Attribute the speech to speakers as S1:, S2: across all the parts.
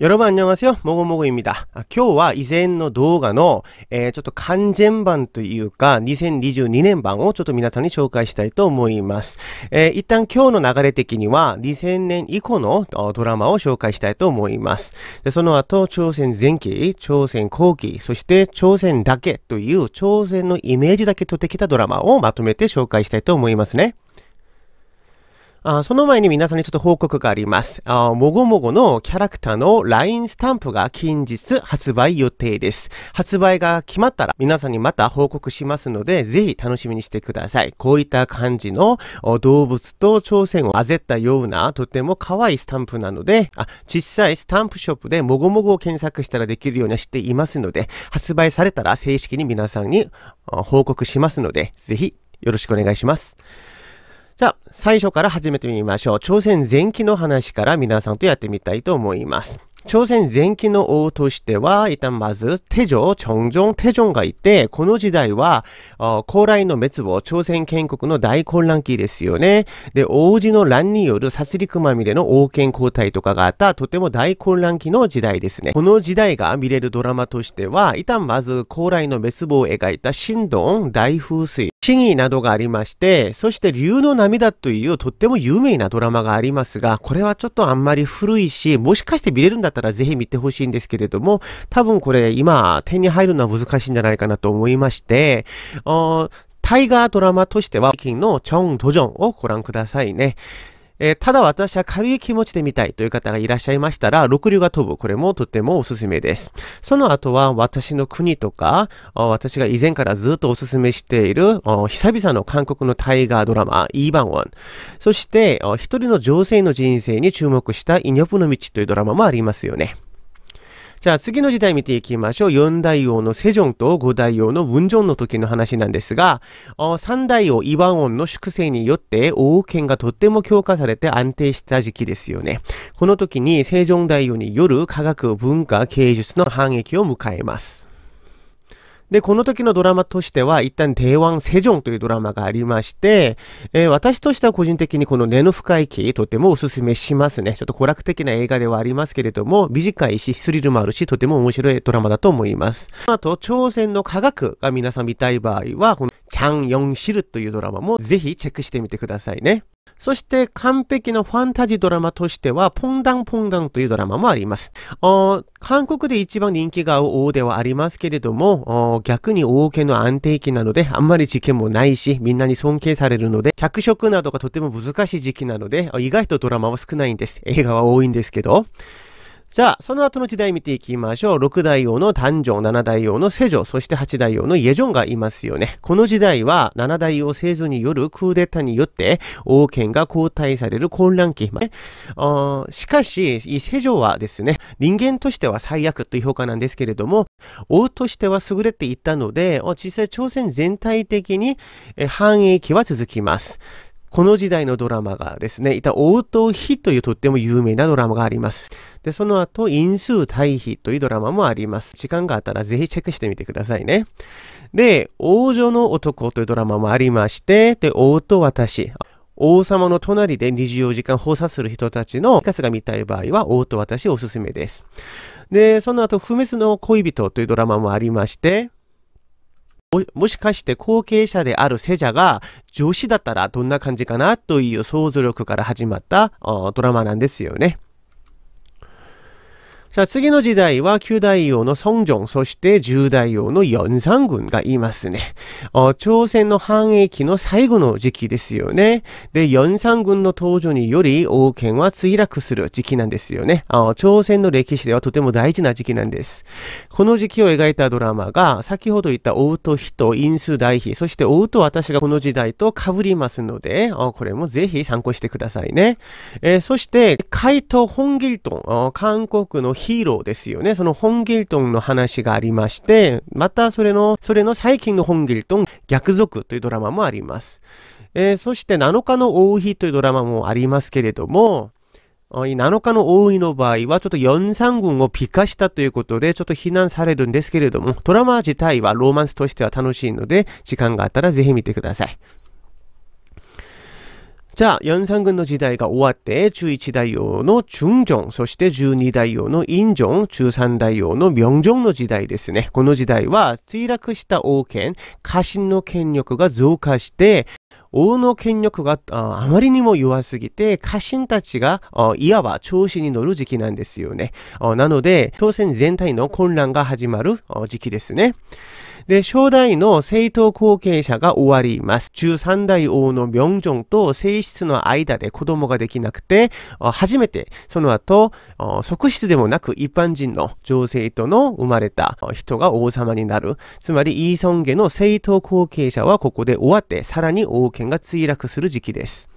S1: 여러분안녕하세요모고모고입니다아今日は以前の動画の、えー、ちょっと完全版というか、2022年版をちょっと皆さんに紹介したいと思います。えー、一旦今日の流れ的には、2000年以降のドラマを紹介したいと思います。でその後、朝鮮前期、朝鮮後期、そして朝鮮だけという朝鮮のイメージだけ取ってきたドラマをまとめて紹介したいと思いますね。あその前に皆さんにちょっと報告があります。あもごもごのキャラクターの LINE スタンプが近日発売予定です。発売が決まったら皆さんにまた報告しますので、ぜひ楽しみにしてください。こういった感じの動物と挑戦をあぜったようなとても可愛いスタンプなので、あ、小さいスタンプショップでもごもごを検索したらできるようにしていますので、発売されたら正式に皆さんに報告しますので、ぜひよろしくお願いします。じゃあ、最初から始めてみましょう。朝鮮前期の話から皆さんとやってみたいと思います。朝鮮前期の王としては、一旦まず、テジョン、テ上がいて、この時代は、高麗の滅亡、朝鮮建国の大混乱期ですよね。で、王子の乱による殺戮まみれの王権交代とかがあった、とても大混乱期の時代ですね。この時代が見れるドラマとしては、一旦まず、高麗の滅亡を描いた、神道、大風水。市議などがありまして、そして竜の涙というとっても有名なドラマがありますが、これはちょっとあんまり古いし、もしかして見れるんだったらぜひ見てほしいんですけれども、多分これ今手に入るのは難しいんじゃないかなと思いまして、タイガードラマとしては、北京のチョン・ドジョンをご覧くださいね。えー、ただ私は軽い気持ちで見たいという方がいらっしゃいましたら、六流が飛ぶ。これもとてもおすすめです。その後は、私の国とか、私が以前からずっとおすすめしている、久々の韓国のタイガードラマ、イーバンワン。そして、一人の女性の人生に注目した、イニョプの道というドラマもありますよね。じゃあ次の時代見ていきましょう。4大王のセジョンと5大王の文ンの時の話なんですが、3大王イワオンの粛清によって王権がとっても強化されて安定した時期ですよね。この時にセジョン大王による科学、文化、芸術の反撃を迎えます。で、この時のドラマとしては、一旦、帝王セジョンというドラマがありまして、えー、私としては個人的にこの根の深い木、とてもおすすめしますね。ちょっと娯楽的な映画ではありますけれども、短いし、スリルもあるし、とても面白いドラマだと思います。あと、朝鮮の科学が皆さん見たい場合は、ャン・ヨン・シルというドラマもぜひチェックしてみてくださいね。そして完璧なファンタジードラマとしては、ポンダンポンダンというドラマもあります。韓国で一番人気がある王ではありますけれども、逆に王家の安定期なので、あんまり事件もないし、みんなに尊敬されるので、脚色などがとても難しい時期なので、意外とドラマは少ないんです。映画は多いんですけど。じゃあ、その後の時代見ていきましょう。6大王の誕生、7大王の世女、そして8大王のイェジョンがいますよね。この時代は、7大王聖女によるクーデターによって、王権が交代される混乱期。まあ、しかし、世女はですね、人間としては最悪という評価なんですけれども、王としては優れていったので、実際朝鮮全体的に繁栄期は続きます。この時代のドラマがですね、いた応答比というとっても有名なドラマがあります。で、その後、因数対比というドラマもあります。時間があったらぜひチェックしてみてくださいね。で、王女の男というドラマもありまして、で、王と私。王様の隣で24時間放射する人たちのカスが見たい場合は、王と私おすすめです。で、その後、不滅の恋人というドラマもありまして、ももしかして後継者であるセジャが上司だったらどんな感じかなという想像力から始まったドラマなんですよね。さあ、次の時代は旧大王の孫正、そして十大王の四三軍がいますね。朝鮮の繁栄期の最後の時期ですよね。で、四三軍の登場により王権は墜落する時期なんですよね。朝鮮の歴史ではとても大事な時期なんです。この時期を描いたドラマが、先ほど言った王と人、因数大比、そして王と私がこの時代と被りますので、これもぜひ参考してくださいね。えー、そして、海東本トン、韓国のヒーローですよね。そのホンギルトンの話がありまして、またそれの、それの最近のホンギルトン逆賊というドラマもあります。えー、そして7日の大日というドラマもありますけれども、7日の大井の場合は、ちょっと43軍をピカしたということで、ちょっと非難されるんですけれども、ドラマ自体はローマンスとしては楽しいので、時間があったらぜひ見てください。じゃあ、四三軍の時代が終わって、中一大王の中将、そして十二大王の陰将、中三大王の明将の時代ですね。この時代は、墜落した王権、家臣の権力が増加して、王の権力があまりにも弱すぎて、家臣たちがいわば調子に乗る時期なんですよね。なので、朝鮮全体の混乱が始まる時期ですね。で、初代の政党後継者が終わります。13代王の明正と正室の間で子供ができなくて、初めてその後、側室でもなく一般人の女性との生まれた人が王様になる。つまり、イーソン家の政党後継者はここで終わって、さらに王権が墜落する時期です。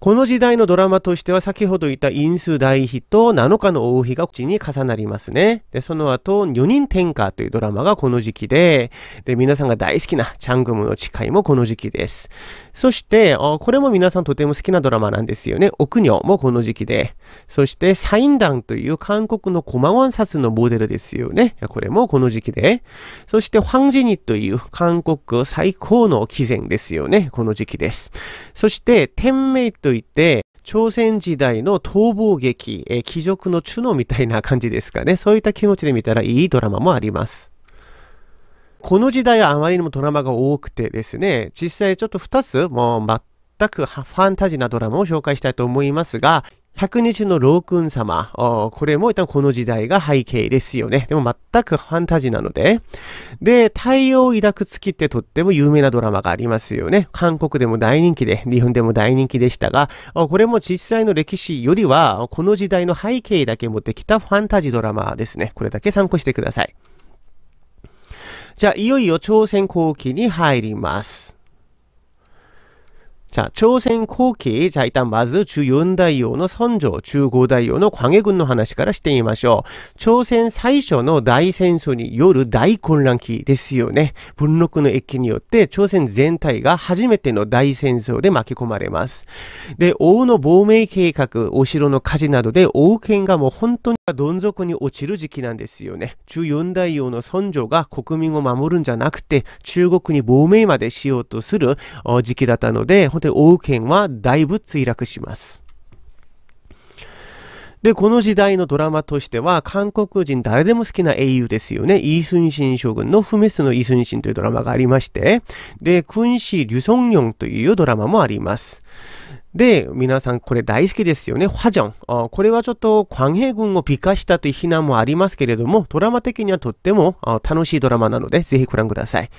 S1: この時代のドラマとしては先ほど言った因数大比と7日の大比が口に重なりますね。で、その後、女人天下というドラマがこの時期で、で、皆さんが大好きなチャングムの誓いもこの時期です。そして、これも皆さんとても好きなドラマなんですよね。奥女もこの時期で。そして、サインダンという韓国のコマワン札のモデルですよね。これもこの時期で。そして、ファンジニという韓国最高の貴善ですよね。この時期です。そして、天命といって、朝鮮時代の逃亡劇、えー、貴族の首脳みたいな感じですかね。そういった気持ちで見たらいいドラマもあります。この時代はあまりにもドラマが多くてですね、実際ちょっと2つ、もう全くファンタジーなドラマを紹介したいと思いますが、100日の老君様。これも一旦この時代が背景ですよね。でも全くファンタジーなので。で、太陽を抱く月ってとっても有名なドラマがありますよね。韓国でも大人気で、日本でも大人気でしたが、これも実際の歴史よりは、この時代の背景だけ持ってきたファンタジードラマですね。これだけ参考してください。じゃあ、いよいよ朝鮮後期に入ります。자조선고기자일단마즈주4代用の孫조中5大王の광해軍の話からしてみましょう朝鮮最初の大戦争による大混乱期ですよね분록의益によって朝鮮全体が初めての大戦争で巻き込まれます。で、王の亡命計画、お城の火事などで王権がもう本当にがどん底に落ちる時期なんですよね。中四大王の尊女が国民を守るんじゃなくて、中国に亡命までしようとする時期だったので、本当に王権はだいぶ墜落します。で、この時代のドラマとしては、韓国人誰でも好きな英雄ですよね。イースンシン将軍の不滅のイースンシンというドラマがありまして、で、君子・リュソンヨンというドラマもあります。で、皆さんこれ大好きですよね。ファジョン。これはちょっと、官平軍を美化したという非難もありますけれども、ドラマ的にはとっても楽しいドラマなので、ぜひご覧ください。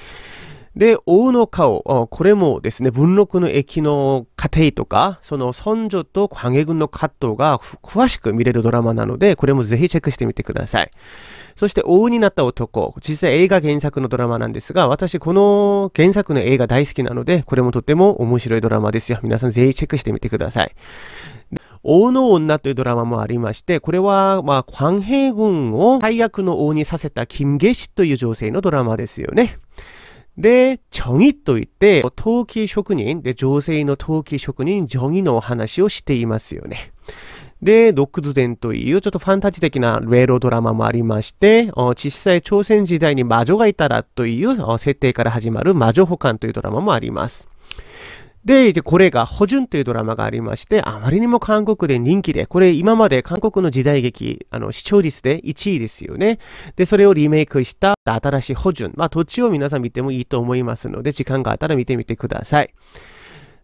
S1: で、王の顔、これもですね、文禄の駅の家庭とか、その尊女と関係軍の葛藤が詳しく見れるドラマなので、これもぜひチェックしてみてください。そして王になった男、実際映画原作のドラマなんですが、私この原作の映画大好きなので、これもとても面白いドラマですよ。皆さんぜひチェックしてみてください。王の女というドラマもありまして、これは、まあ、関平軍を最悪の王にさせた金下氏という女性のドラマですよね。で、ョギといって、陶器職人、で、女性の陶器職人、ョギのお話をしていますよね。で、ロックズデンというちょっとファンタジー的なレロドラマもありまして、実際朝鮮時代に魔女がいたらという設定から始まる魔女保管というドラマもあります。で、これが、ホジュンというドラマがありまして、あまりにも韓国で人気で、これ今まで韓国の時代劇、あの、視聴率で1位ですよね。で、それをリメイクした新しいホジュン。まあ、土地を皆さん見てもいいと思いますので、時間があったら見てみてください。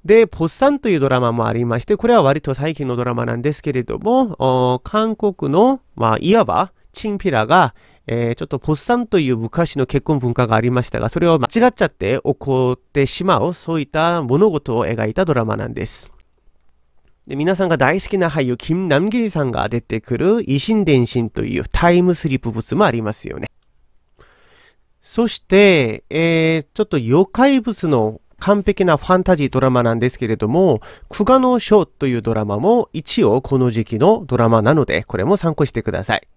S1: で、ポッサンというドラマもありまして、これは割と最近のドラマなんですけれども、韓国の、まあ、いわば、チンピラが、えー、ちょっとポッサンという昔の結婚文化がありましたが、それを間違っちゃって起こってしまう、そういった物事を描いたドラマなんです。で皆さんが大好きな俳優、キム・ナムギリさんが出てくる、維新伝心というタイムスリップ物もありますよね。そして、えー、ちょっと妖怪物の完璧なファンタジードラマなんですけれども、久我の書というドラマも一応この時期のドラマなので、これも参考してください。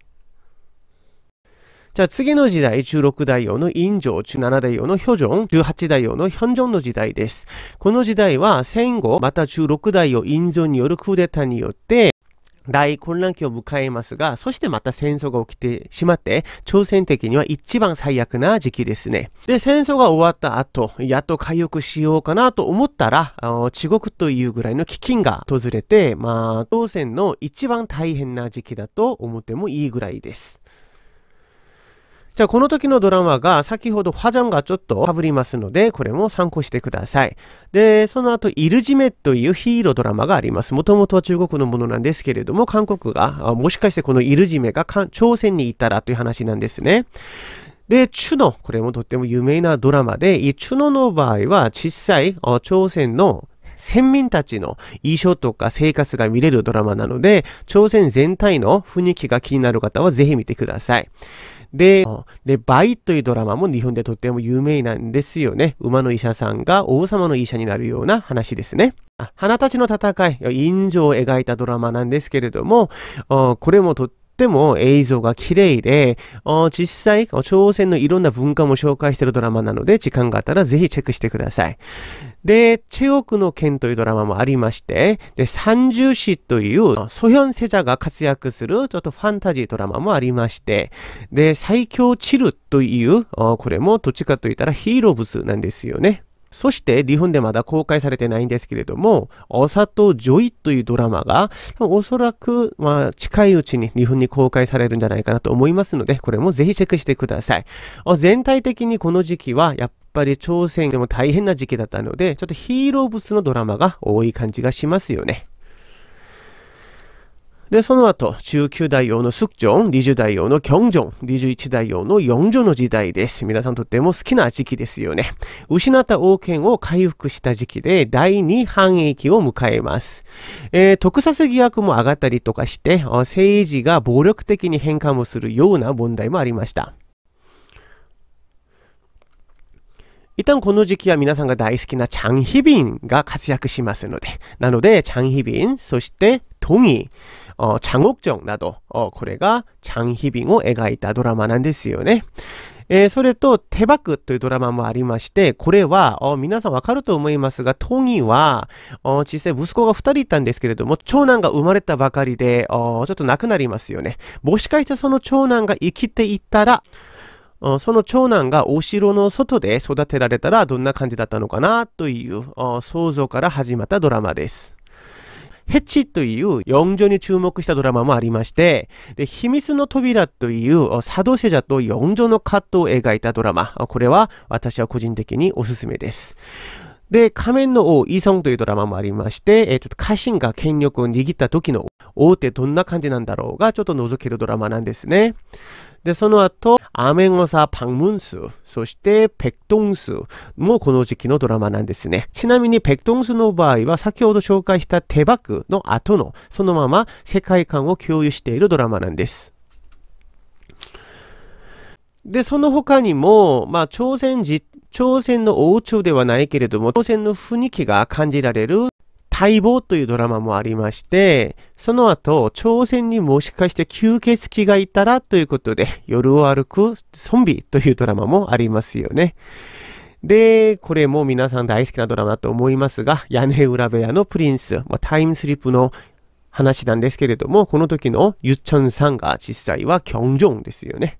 S1: じゃあ次の時代、16代王の陰城、17代王のヒョジョン、18代王のヒョンジョンの時代です。この時代は戦後、また16代王陰城によるクーデターによって、大混乱期を迎えますが、そしてまた戦争が起きてしまって、朝鮮的には一番最悪な時期ですね。で、戦争が終わった後、やっと回復しようかなと思ったら、地獄というぐらいの飢饉が訪れて、まあ、朝鮮の一番大変な時期だと思ってもいいぐらいです。じゃあこの時のドラマが先ほどファジャンがちょっと被りますので、これも参考してください。で、その後、イルジメというヒーロードラマがあります。もともとは中国のものなんですけれども、韓国が、もしかしてこのイルジメが朝鮮にいたらという話なんですね。で、チュノ、これもとっても有名なドラマで、チュノの場合は小さい朝鮮の先民たちの衣装とか生活が見れるドラマなので、朝鮮全体の雰囲気が気になる方はぜひ見てください。で、で、バイというドラマも日本でとっても有名なんですよね。馬の医者さんが王様の医者になるような話ですね。花たちの戦い、印象を描いたドラマなんですけれども、これもとってっても映像が綺麗で、実際、朝鮮のいろんな文化も紹介しているドラマなので、時間があったらぜひチェックしてください。で、中国の剣というドラマもありまして、で、三重詩という、ソヒョンセジャが活躍する、ちょっとファンタジードラマもありまして、で、最強チルという、これもどっちかと言ったらヒーローブスなんですよね。そして日本でまだ公開されてないんですけれども、おさとジョイというドラマが、おそらく、まあ、近いうちに日本に公開されるんじゃないかなと思いますので、これもぜひチェックしてください。全体的にこの時期は、やっぱり朝鮮でも大変な時期だったので、ちょっとヒーローブスのドラマが多い感じがしますよね。で、その後、19代王のスクジョン、20代王のキョンジョン、21代王のヨンジョの時代です。皆さんとっても好きな時期ですよね。失った王権を回復した時期で、第2繁栄期を迎えます。えー、特撮疑惑も上がったりとかして、政治が暴力的に変換もするような問題もありました。一旦この時期は皆さんが大好きなチャンヒビンが活躍しますので、なので、チャンヒビン、そして동의어장옥정など어これが장희빙を描いたドラマなんですよね。えー、それと、手バクというドラマもありまして、これは、皆さんわかると思いますが、トニーは、小さい息子が2人いたんですけれども、長男が生まれたばかりで、ちょっと亡くなりますよね。もしかしてその長男が生きていたら、その長男がお城の外で育てられたらどんな感じだったのかなという想像から始まったドラマです。ヘチという洋女に注目したドラマもありまして、で、秘密の扉という佐セジ者と洋女のカットを描いたドラマ。これは私は個人的におすすめです。で、仮面の王、イソンというドラマもありまして、えー、ちょっと家臣が権力を握った時の王ってどんな感じなんだろうが、ちょっと覗けるドラマなんですね。で、その後、アメゴサ・パンムンス、そしてペクトンスもこの時期のドラマなんですね。ちなみにペクトンスの場合は先ほど紹介した手バクの後のそのまま世界観を共有しているドラマなんです。で、その他にも、まあ、朝鮮朝鮮の王朝ではないけれども、朝鮮の雰囲気が感じられる待望というドラマもありまして、その後、朝鮮にもしかして吸血鬼がいたらということで、夜を歩くゾンビというドラマもありますよね。で、これも皆さん大好きなドラマだと思いますが、屋根裏部屋のプリンス、まタイムスリップの話なんですけれども、この時のゆっちョんさんが実際はキョンジョンですよね。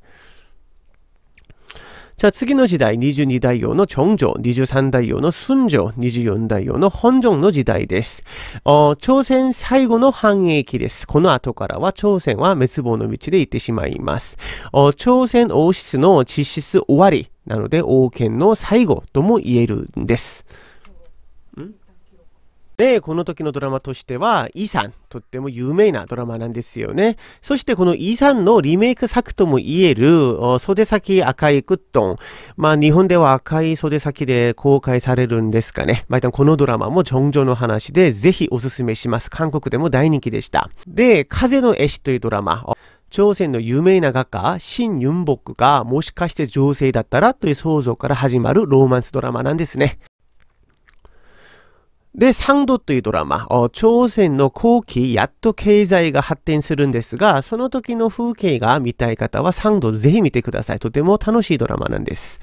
S1: じゃあ次の時代、22代王の長女、23代王の寸女、24代王の本城の時代です。朝鮮最後の繁栄期です。この後からは朝鮮は滅亡の道で行ってしまいます。朝鮮王室の実質終わりなので王権の最後とも言えるんです。で、この時のドラマとしては、イさん、とっても有名なドラマなんですよね。そしてこのイさんのリメイク作とも言える、袖先赤いクッドン。まあ日本では赤い袖先で公開されるんですかね。まあこのドラマも上々の話で、ぜひおすすめします。韓国でも大人気でした。で、風の絵師というドラマ。朝鮮の有名な画家、シン・ユンボックがもしかして女性だったらという想像から始まるローマンスドラマなんですね。で、サンドというドラマ、朝鮮の後期、やっと経済が発展するんですが、その時の風景が見たい方はサンドぜひ見てください。とても楽しいドラマなんです。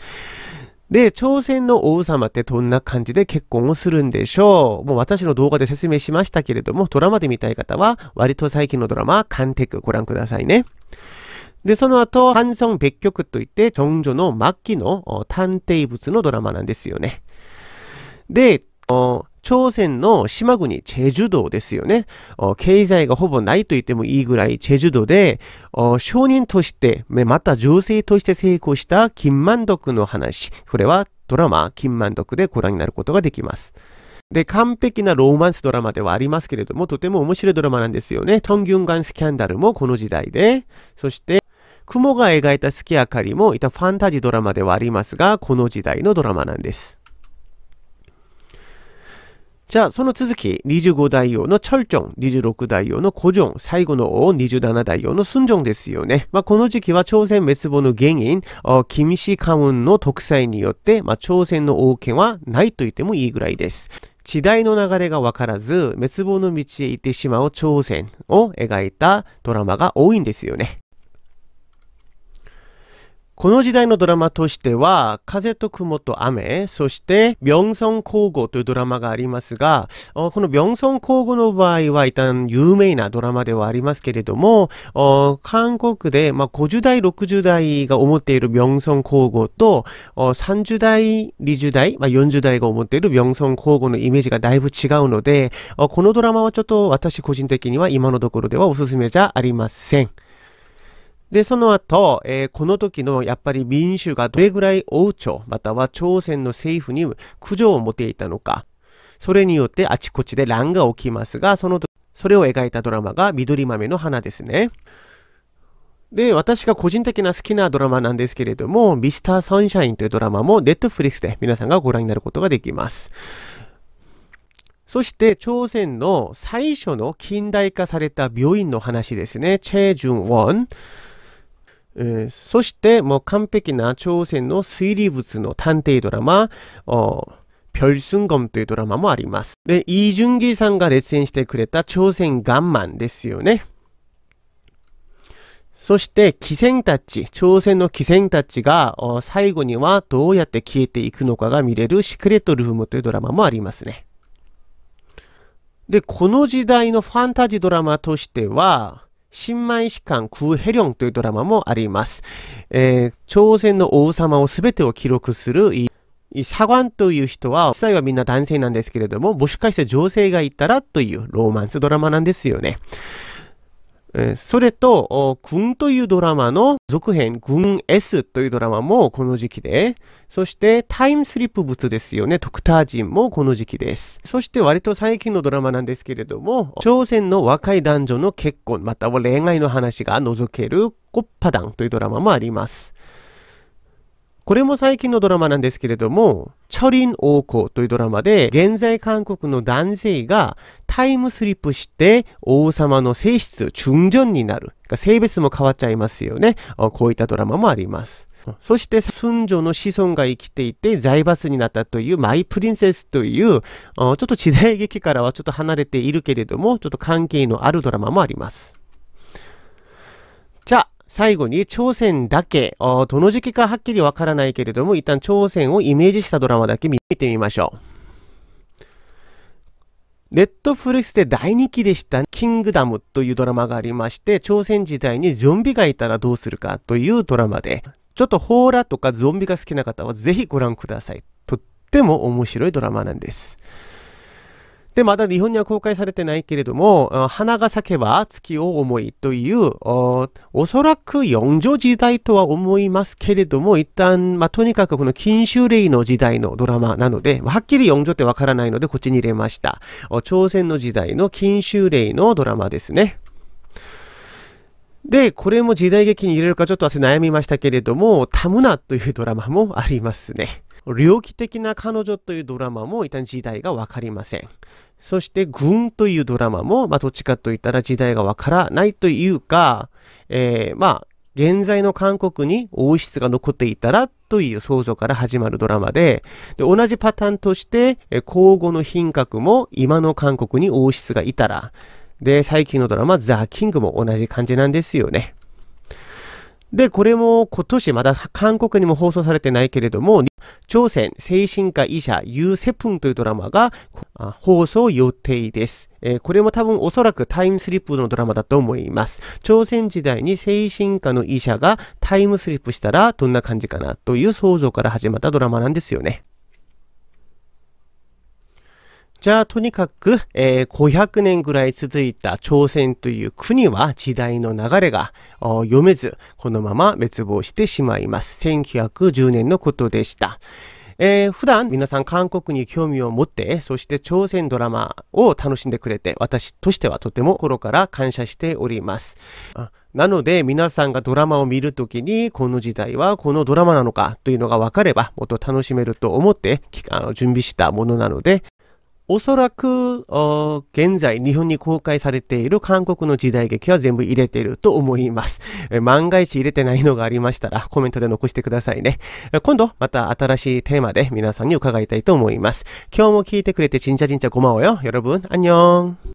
S1: で、朝鮮の王様ってどんな感じで結婚をするんでしょうもう私の動画で説明しましたけれども、ドラマで見たい方は、割と最近のドラマ、カンテクご覧くださいね。で、その後、半성別局といって、長女の末期の探偵物のドラマなんですよね。で、朝鮮の島国チェジュ道ですよね。経済がほぼないと言ってもいいぐらいチェジュ道で、商人として、また女性として成功した金満徳の話。これはドラマ、金満徳でご覧になることができます。で、完璧なローマンスドラマではありますけれども、とても面白いドラマなんですよね。トンギュンガンスキャンダルもこの時代で、そして、雲が描いた月明かりもいたファンタジードラマではありますが、この時代のドラマなんです。じゃあ、その続き、25代王のチョ26代王の古ジ最後の王、27代王のスンですよね。まあ、この時期は朝鮮滅亡の原因、金氏いカの独裁によって、まあ、朝鮮の王権はないと言ってもいいぐらいです。時代の流れがわからず、滅亡の道へ行ってしまう朝鮮を描いたドラマが多いんですよね。この時代のドラマとしては、風と雲と雨、そして明村交互というドラマがありますが、この明村交互の場合は一旦有名なドラマではありますけれども、韓国で、まあ、50代、60代が思っている明村交互と、30代、20代、まあ、40代が思っている明村交互のイメージがだいぶ違うので、このドラマはちょっと私個人的には今のところではおすすめじゃありません。で、その後、えー、この時のやっぱり民衆がどれぐらい王朝または朝鮮の政府に苦情を持っていたのか、それによってあちこちで乱が起きますが、その時、それを描いたドラマが緑豆の花ですね。で、私が個人的な好きなドラマなんですけれども、ミスターサンシャインというドラマもネットフリックスで皆さんがご覧になることができます。そして朝鮮の最初の近代化された病院の話ですね。チェ・ジュン・ウォン。えー、そしてもう完璧な朝鮮の推理物の探偵ドラマ、별순검というドラマもあります。で、イ・ージュンギさんが熱演してくれた朝鮮ガンマンですよね。そして、奇戦たち、朝鮮の奇戦たちが、最後にはどうやって消えていくのかが見れるシクレットルームというドラマもありますね。で、この時代のファンタジードラマとしては、新米士官クーヘリョンというドラマもあります。えー、朝鮮の王様を全てを記録するサガンという人は、実際はみんな男性なんですけれども、もしかして女性がいたらというローマンスドラマなんですよね。それと、軍というドラマの続編、軍 S というドラマもこの時期で、そしてタイムスリップ物ですよね、ドクター人もこの時期です。そして割と最近のドラマなんですけれども、朝鮮の若い男女の結婚、または恋愛の話が覗けるコッパダンというドラマもあります。これも最近のドラマなんですけれども、チョリン王子というドラマで、現在韓国の男性がタイムスリップして王様の性質、中順になる。性別も変わっちゃいますよね。こういったドラマもあります。そして、寸女の子孫が生きていて財閥になったというマイプリンセスという、ちょっと時代劇からはちょっと離れているけれども、ちょっと関係のあるドラマもあります。じゃあ、最後に朝鮮だけ、どの時期かはっきりわからないけれども、一旦朝鮮をイメージしたドラマだけ見てみましょう。ネットフルスで第2期でしたキングダムというドラマがありまして、朝鮮時代にゾンビがいたらどうするかというドラマで、ちょっとホーラーとかゾンビが好きな方はぜひご覧ください。とっても面白いドラマなんです。で、まだ日本には公開されてないけれども、花が咲けば月を思いという、おそらく四女時代とは思いますけれども、一旦、まあ、とにかくこの禁酒令の時代のドラマなので、はっきり四女ってわからないのでこっちに入れました。朝鮮の時代の禁酒令のドラマですね。で、これも時代劇に入れるかちょっと私悩みましたけれども、タムナというドラマもありますね。猟奇的な彼女というドラマも一旦時代がわかりません。そして軍というドラマも、まあ、どっちかといったら時代がわからないというか、えー、まあ、現在の韓国に王室が残っていたらという想像から始まるドラマで、で同じパターンとして、皇交互の品格も今の韓国に王室がいたら、で、最近のドラマ、ザ・キングも同じ感じなんですよね。で、これも今年まだ韓国にも放送されてないけれども、朝鮮精神科医者ユーセプンというドラマが放送予定です。えー、これも多分おそらくタイムスリップのドラマだと思います。朝鮮時代に精神科の医者がタイムスリップしたらどんな感じかなという想像から始まったドラマなんですよね。じゃあ、とにかく、えー、500年ぐらい続いた朝鮮という国は時代の流れが読めず、このまま滅亡してしまいます。1910年のことでした。えー、普段皆さん韓国に興味を持って、そして朝鮮ドラマを楽しんでくれて、私としてはとても心から感謝しております。なので皆さんがドラマを見るときにこの時代はこのドラマなのかというのが分かればもっと楽しめると思って準備したものなのでおそらく、現在日本に公開されている韓国の時代劇は全部入れてると思います。万が一入れてないのがありましたらコメントで残してくださいね。今度また新しいテーマで皆さんに伺いたいと思います。今日も聞いてくれてちんちゃちんちゃごまおよ。여러분안 녕。